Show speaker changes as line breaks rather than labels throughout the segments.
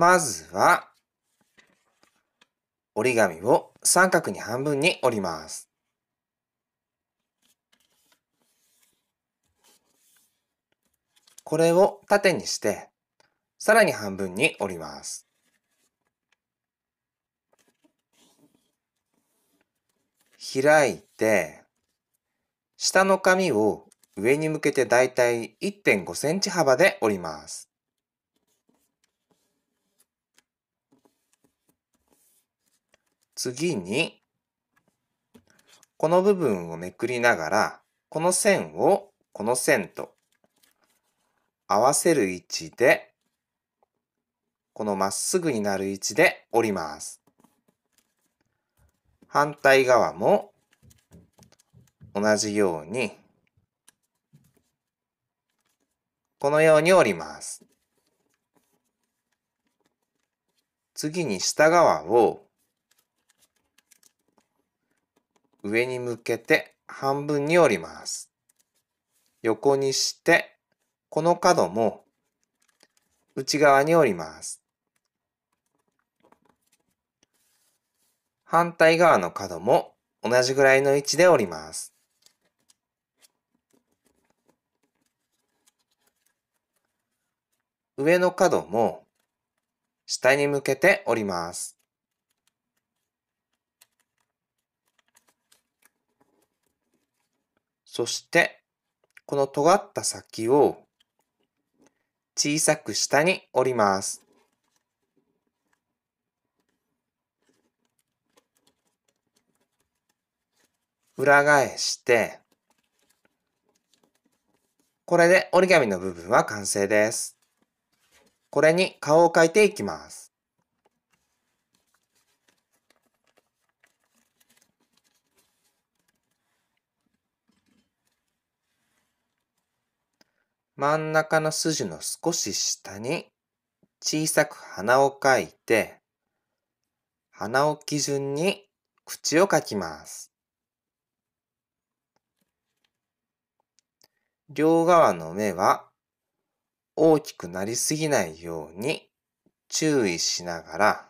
まずは、折り紙を三角に半分に折ります。これを縦にして、さらに半分に折ります。開いて、下の紙を上に向けてだいたい1.5センチ幅で折ります。次に、この部分をめくりながら、この線をこの線と合わせる位置で、このまっすぐになる位置で折ります。反対側も同じように、このように折ります。次に下側を上に向けて半分に折ります。横にして、この角も内側に折ります。反対側の角も同じぐらいの位置で折ります。上の角も下に向けて折ります。そして、この尖った先を小さく下に折ります。裏返して、これで折り紙の部分は完成です。これに顔を描いていきます。真ん中の筋の少し下に小さく鼻を描いて、鼻を基準に口を描きます。両側の目は大きくなりすぎないように注意しながら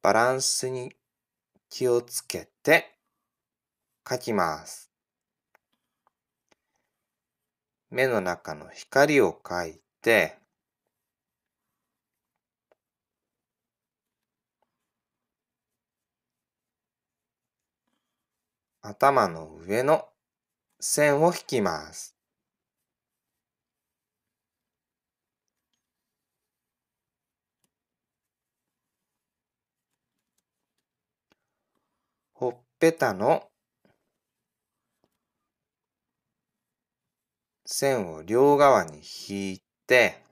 バランスに気をつけて描きます。目の中の光を描いて、頭の上の線を引きます。ほっぺたの線を両側に引いて、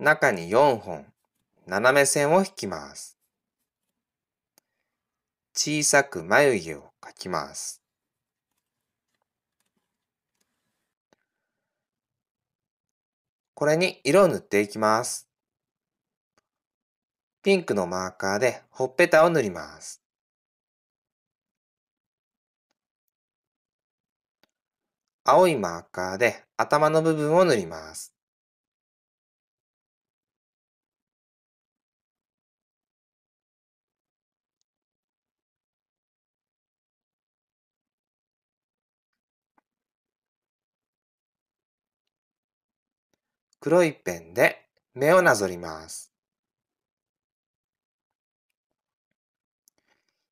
中に4本斜め線を引きます。小さく眉毛を描きます。これに色を塗っていきます。ピンクのマーカーでほっぺたを塗ります。青いマーカーで頭の部分を塗ります。黒いペンで目をなぞります。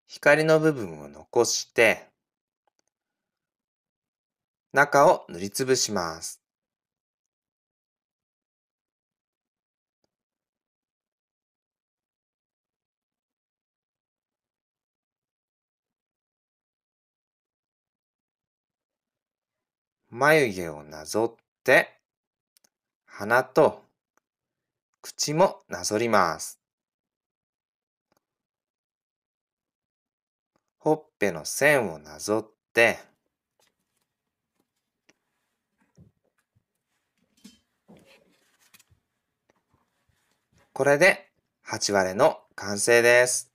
光の部分を残して中を塗りつぶします。眉毛をなぞって、鼻と口もなぞります。ほっぺの線をなぞって、これで8割の完成です。